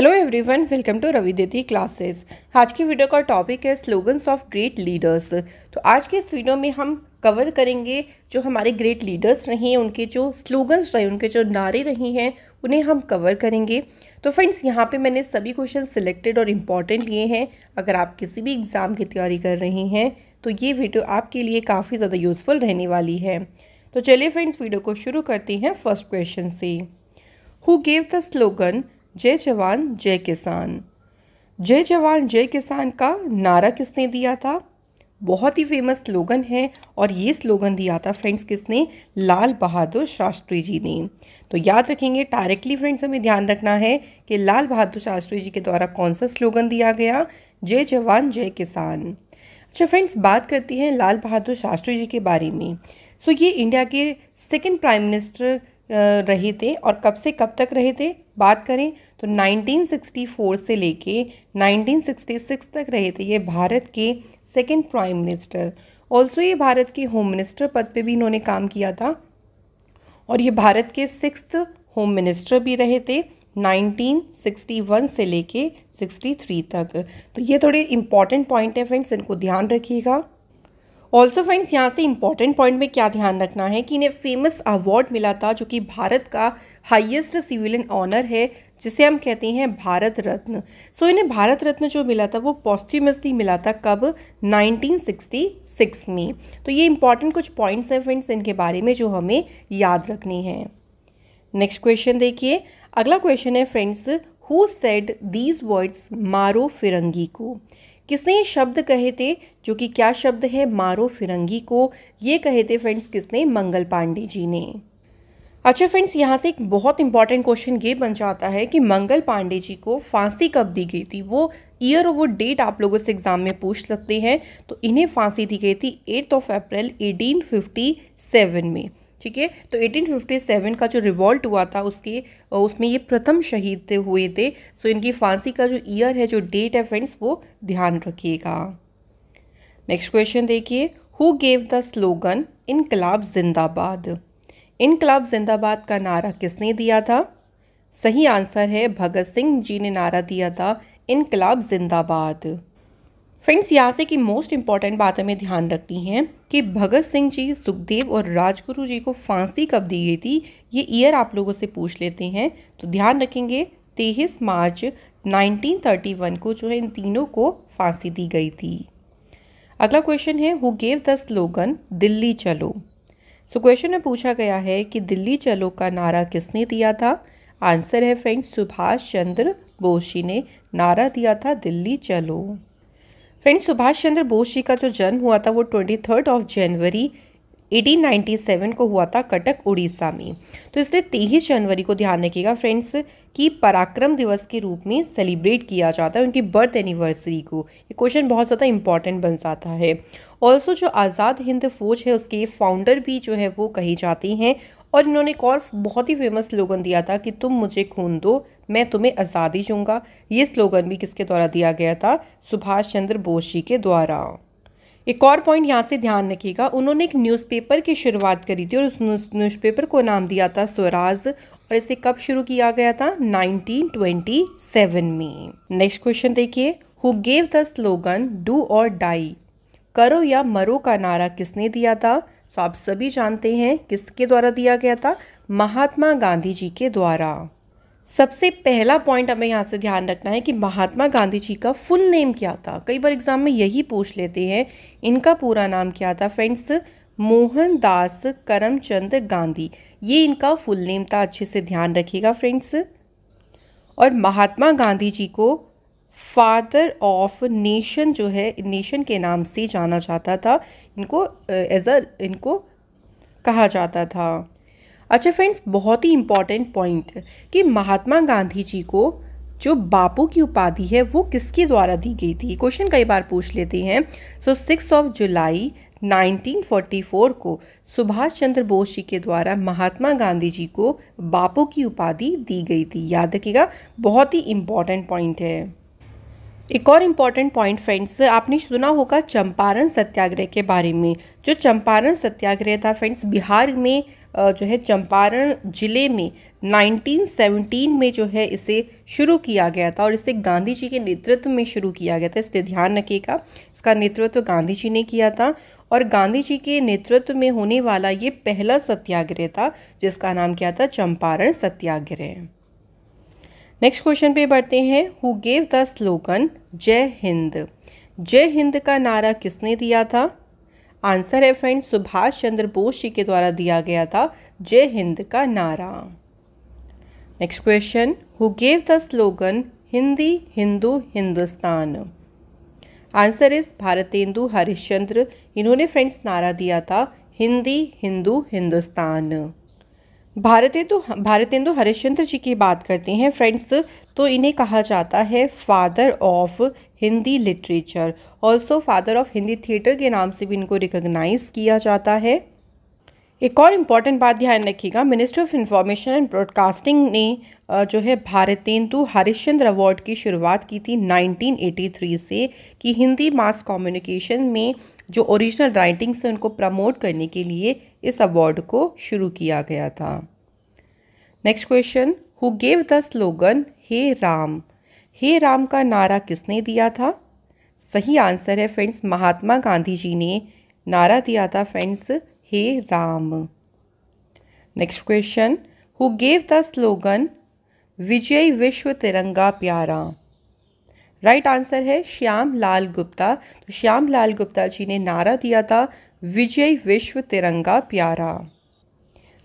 hello everyone welcome to Ravi Deti classes आज की video का टॉपिक है स्लोगन्स ऑफ ग्रेट लीडर्स तो आज के इस वीडियो में हम कवर करेंगे जो हमारे ग्रेट लीडर्स रहे हैं उनके जो स्लोगन्स रहे उनके जो नारे रहे हैं उन्हें हम कवर करेंगे तो फ्रेंड्स यहाँ पे मैंने सभी क्वेश्चन सिलेक्टेड और इम्पॉर्टेंट लिए हैं अगर आप किसी भी एग्ज़ाम की तैयारी कर रहे हैं तो ये वीडियो आपके लिए काफ़ी ज़्यादा यूज़फुल रहने वाली है तो चलिए फ्रेंड्स वीडियो को शुरू करते हैं फर्स्ट क्वेश्चन से हु गेव द स्लोगन जय जवान जय किसान जय जवान जय किसान का नारा किसने दिया था बहुत ही फेमस स्लोगन है और ये स्लोगन दिया था फ्रेंड्स किसने लाल बहादुर शास्त्री जी ने तो याद रखेंगे डायरेक्टली फ्रेंड्स हमें ध्यान रखना है कि लाल बहादुर शास्त्री जी के द्वारा कौन सा स्लोगन दिया गया जय जवान जय किसान अच्छा फ्रेंड्स बात करती हैं लाल बहादुर शास्त्री जी के बारे में सो ये इंडिया के सेकेंड प्राइम मिनिस्टर रहे थे और कब से कब तक रहे थे बात करें तो 1964 से लेके 1966 तक रहे थे ये भारत के सेकेंड प्राइम मिनिस्टर ऑल्सो ये भारत के होम मिनिस्टर पद पे भी इन्होंने काम किया था और ये भारत के सिक्स होम मिनिस्टर भी रहे थे 1961 से लेके 63 तक तो ये थोड़े इम्पॉर्टेंट पॉइंट है फ्रेंड्स इनको ध्यान रखिएगा ऑल्सो फ्रेंड्स यहाँ से इम्पॉर्टेंट पॉइंट में क्या ध्यान रखना है कि इन्हें फेमस अवार्ड मिला था जो कि भारत का हाईएस्ट सिविलियन ऑनर है जिसे हम कहते हैं भारत रत्न सो so, इन्हें भारत रत्न जो मिला था वो पॉस्ट्यूमसली मिला था कब 1966 में तो ये इम्पॉर्टेंट कुछ पॉइंट्स हैं फ्रेंड्स इनके बारे में जो हमें याद रखनी है नेक्स्ट क्वेश्चन देखिए अगला क्वेश्चन है friends who said these words मारो फिरंगी को किसने ये शब्द कहे थे जो कि क्या शब्द है मारो फिरंगी को ये कहे थे फ्रेंड्स किसने मंगल पांडे जी ने अच्छा फ्रेंड्स यहाँ से एक बहुत इंपॉर्टेंट क्वेश्चन ये बन जाता है कि मंगल पांडे जी को फांसी कब दी गई थी वो ईयर और वो डेट आप लोगों से एग्जाम में पूछ सकते हैं तो इन्हें फांसी दी गई थी एट्थ ऑफ अप्रैल एटीन में ठीक है तो 1857 का जो रिवॉल्ट हुआ था उसके उसमें ये प्रथम शहीद थे हुए थे सो इनकी फांसी का जो ईयर है जो डेट है फ्रेंड्स वो ध्यान रखिएगा नेक्स्ट क्वेश्चन देखिए हु गेव द स्लोगन इनकलाब जिंदाबाद इनकलाब जिंदाबाद का नारा किसने दिया था सही आंसर है भगत सिंह जी ने नारा दिया था इनकलाब जिंदाबाद फ्रेंड्स यहाँ से की मोस्ट इम्पॉर्टेंट बात हमें ध्यान रखनी है कि भगत सिंह जी सुखदेव और राजगुरु जी को फांसी कब दी गई थी ये ईयर आप लोगों से पूछ लेते हैं तो ध्यान रखेंगे तेईस मार्च 1931 को जो है इन तीनों को फांसी दी गई थी अगला क्वेश्चन है who gave the slogan Delhi चलो सो so, क्वेश्चन में पूछा गया है कि दिल्ली चलो का नारा किसने दिया था आंसर है फ्रेंड्स सुभाष चंद्र बोस जी ने नारा दिया था दिल्ली चलो फ्रेंड्स सुभाष चंद्र बोस जी का जो जन्म हुआ था वो ट्वेंटी थर्ड ऑफ जनवरी 1897 को हुआ था कटक उड़ीसा में तो इसलिए तेईस जनवरी को ध्यान रखिएगा फ्रेंड्स कि पराक्रम दिवस के रूप में सेलिब्रेट किया जाता है उनकी बर्थ एनिवर्सरी को ये क्वेश्चन बहुत ज़्यादा इंपॉर्टेंट बन जाता है ऑल्सो जो आज़ाद हिंद फौज है उसके फाउंडर भी जो है वो कही जाती हैं और इन्होंने एक और बहुत ही फेमस स्लोगन दिया था कि तुम मुझे खून दो मैं तुम्हें आज़ादी दूंगा ये स्लोगन भी किसके द्वारा दिया गया था सुभाष चंद्र बोस जी के द्वारा एक और पॉइंट यहाँ से ध्यान रखिएगा उन्होंने एक न्यूज़पेपर की शुरुआत करी थी और उस न्यूज़पेपर को नाम दिया था स्वराज और इसे कब शुरू किया गया था 1927 में नेक्स्ट क्वेश्चन देखिए who gave the slogan do or die करो या मरो का नारा किसने दिया था तो आप सभी जानते हैं किसके द्वारा दिया गया था महात्मा गांधी जी के द्वारा सबसे पहला पॉइंट हमें यहाँ से ध्यान रखना है कि महात्मा गांधी जी का फुल नेम क्या था कई बार एग्जाम में यही पूछ लेते हैं इनका पूरा नाम क्या था फ्रेंड्स मोहनदास करमचंद गांधी ये इनका फुल नेम था अच्छे से ध्यान रखिएगा फ्रेंड्स और महात्मा गांधी जी को फादर ऑफ नेशन जो है नेशन के नाम से जाना जाता था इनको एज अ इनको कहा जाता था अच्छा फ्रेंड्स बहुत ही इम्पॉर्टेंट पॉइंट कि महात्मा गांधी जी को जो बापू की उपाधि है वो किसके द्वारा दी गई थी क्वेश्चन कई बार पूछ लेते हैं सो सिक्स ऑफ जुलाई 1944 को सुभाष चंद्र बोस जी के द्वारा महात्मा गांधी जी को बापू की उपाधि दी गई थी याद रखिएगा बहुत ही इम्पॉर्टेंट पॉइंट है एक और इम्पॉर्टेंट पॉइंट फ्रेंड्स आपने सुना होगा चंपारण सत्याग्रह के बारे में जो चंपारण सत्याग्रह था फ्रेंड्स बिहार में जो है चंपारण ज़िले में 1917 में जो है इसे शुरू किया गया था और इसे गांधी जी के नेतृत्व में शुरू किया गया था इसलिए ध्यान रखिएगा इसका नेतृत्व गांधी जी ने किया था और गांधी जी के नेतृत्व में होने वाला ये पहला सत्याग्रह था जिसका नाम क्या था चंपारण सत्याग्रह नेक्स्ट क्वेश्चन पे बढ़ते हैं हु गेव द स्लोगन जय हिंद जय हिंद का नारा किसने दिया था आंसर है फ्रेंड सुभाष चंद्र बोस जी के द्वारा दिया गया था जय हिंद का नारा next question who gave the slogan Hindi Hindu Hindustan answer is Bharatendu Harishchandra इन्होंने फ्रेंड्स नारा दिया था हिंदी हिंदू हिंदुस्तान भारतेंदु भारतेंदु हरिश्चंद्र जी की बात करते हैं फ्रेंड्स तो इन्हें कहा जाता है father of Hindi literature also father of Hindi theatre के नाम से भी इनको रिकोगनाइज किया जाता है एक और इम्पॉर्टेंट बात ध्यान रखिएगा ministry of information and broadcasting ने जो है भारतेंदु हरिश्चंद्र अवार्ड की शुरुआत की थी 1983 से कि हिंदी मास कम्युनिकेशन में जो ओरिजिनल राइटिंग्स हैं उनको प्रमोट करने के लिए इस अवार्ड को शुरू किया गया था next question who gave the slogan हे राम हे राम का नारा किसने दिया था सही आंसर है फ्रेंड्स महात्मा गांधी जी ने नारा दिया था फ्रेंड्स हे Ram next question who gave the slogan विजय विश्व तिरंगा प्यारा राइट right आंसर है श्याम लाल गुप्ता तो श्याम लाल गुप्ता जी ने नारा दिया था विजय विश्व तिरंगा प्यारा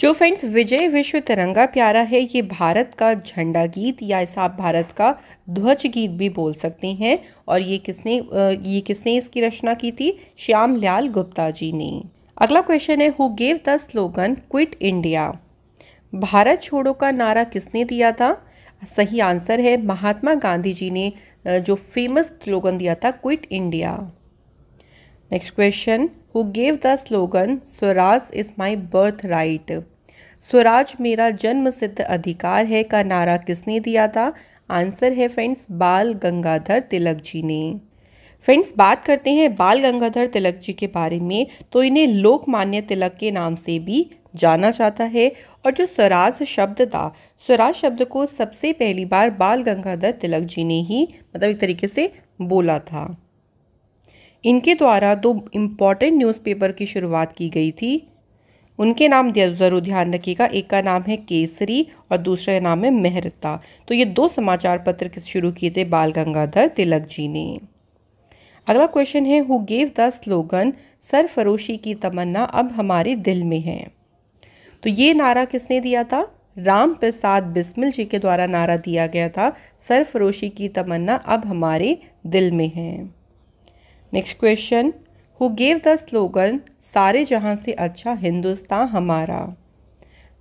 जो फ्रेंड्स विजय विश्व तिरंगा प्यारा है ये भारत का झंडा गीत या इस आप भारत का ध्वज गीत भी बोल सकते हैं और ये किसने ये किसने इसकी रचना की थी श्याम लाल गुप्ता जी ने अगला क्वेश्चन है who gave the slogan quit India Bharat छोड़ो का नारा किसने दिया था सही आंसर है महात्मा गांधी जी ने जो फेमस स्लोगन दिया था quit India next question who gave the slogan Swaraj is my birthright Swaraj मेरा जन्म सिद्ध अधिकार है का नारा किसने दिया था आंसर है फ्रेंड्स बाल गंगाधर तिलक जी ने फ्रेंड्स बात करते हैं बाल गंगाधर तिलक जी के बारे में तो इन्हें लोकमान्य तिलक के नाम से भी जाना जाता है और जो स्वराज शब्द था स्वराज शब्द को सबसे पहली बार बाल गंगाधर तिलक जी ने ही मतलब एक तरीके से बोला था इनके द्वारा दो इम्पॉर्टेंट न्यूज़पेपर की शुरुआत की गई थी उनके नाम ज़रूर ध्यान रखिएगा एक का नाम है केसरी और दूसरे का नाम है मेहरता तो ये दो समाचार पत्र शुरू किए थे बाल गंगाधर तिलक जी ने अगला क्वेश्चन है हु गेव द स्लोगन सर फरोशी की तमन्ना अब हमारे दिल में है तो ये नारा किसने दिया था राम प्रसाद बिस्मिल जी के द्वारा नारा दिया गया था सरफरोशी की तमन्ना अब हमारे दिल में है next question who gave the slogan सारे जहाँ से अच्छा हिंदुस्तान हमारा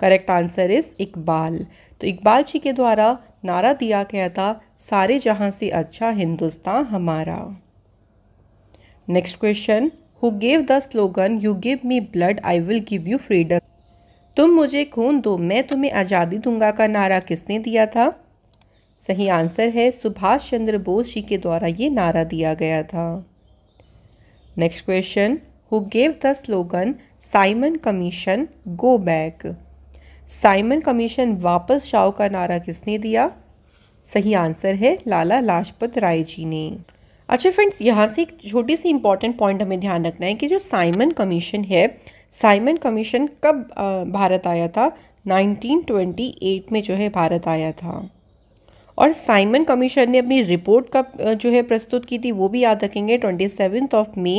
करेक्ट आंसर इज़ इकबाल तो इकबाल जी के द्वारा नारा दिया गया था सारे जहाँ से अच्छा हिंदुस्तान हमारा next question who gave the slogan you give me blood I will give you freedom तुम मुझे खून दो मैं तुम्हें आज़ादी दूंगा का नारा किसने दिया था सही आंसर है सुभाष चंद्र बोस जी के द्वारा ये नारा दिया गया था next question who gave the slogan Simon commission go back Simon commission वापस जाओ का नारा किसने दिया सही आंसर है लाला लाजपत राय जी ने अच्छा फ्रेंड्स यहाँ से एक छोटी सी इंपॉर्टेंट पॉइंट हमें ध्यान रखना है कि जो साइमन कमीशन है साइमन कमीशन कब भारत आया था 1928 में जो है भारत आया था और साइमन कमीशन ने अपनी रिपोर्ट का जो है प्रस्तुत की थी वो भी याद रखेंगे twenty seventh of May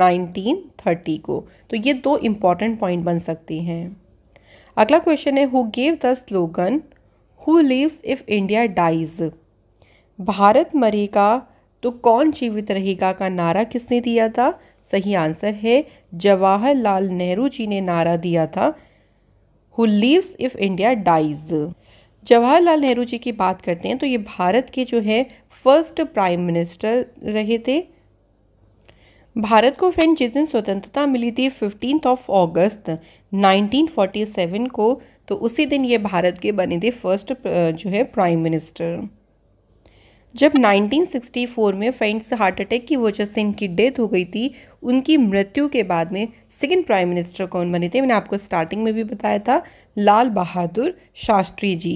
nineteen thirty को तो ये दो इम्पॉर्टेंट पॉइंट बन सकती हैं अगला क्वेश्चन है who gave the slogan who lives if India dies Bharat मरेगा तो कौन जीवित रहेगा का नारा किसने दिया था सही आंसर है जवाहरलाल नेहरू जी ने नारा दिया था who lives if India dies Jawaharlal Nehru ji की बात करते हैं तो ये भारत के जो है फर्स्ट प्राइम मिनिस्टर रहे थे भारत को फ्रेंड जिस दिन स्वतंत्रता मिली थी फिफ्टींथ ऑफ अगस्त 1947 को तो उसी दिन ये भारत के बने थे फर्स्ट जो है प्राइम मिनिस्टर जब 1964 में फ्रेंड्स हार्ट अटैक की वजह से इनकी डेथ हो गई थी उनकी मृत्यु के बाद में सेकेंड प्राइम मिनिस्टर कौन बने थे मैंने आपको स्टार्टिंग में भी बताया था लाल बहादुर शास्त्री जी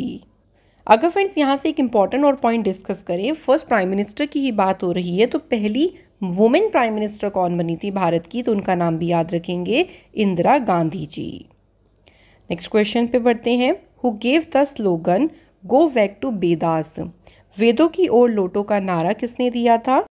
अगर फ्रेंड्स यहाँ से एक इम्पॉर्टेंट और पॉइंट डिस्कस करें फर्स्ट प्राइम मिनिस्टर की ही बात हो रही है तो पहली वुमेन प्राइम मिनिस्टर कौन बनी थी भारत की तो उनका नाम भी याद रखेंगे इंदिरा गांधी जी नेक्स्ट क्वेश्चन पे बढ़ते हैं who gave the slogan go back to Vedas वेदों की ओर लोटो का नारा किसने दिया था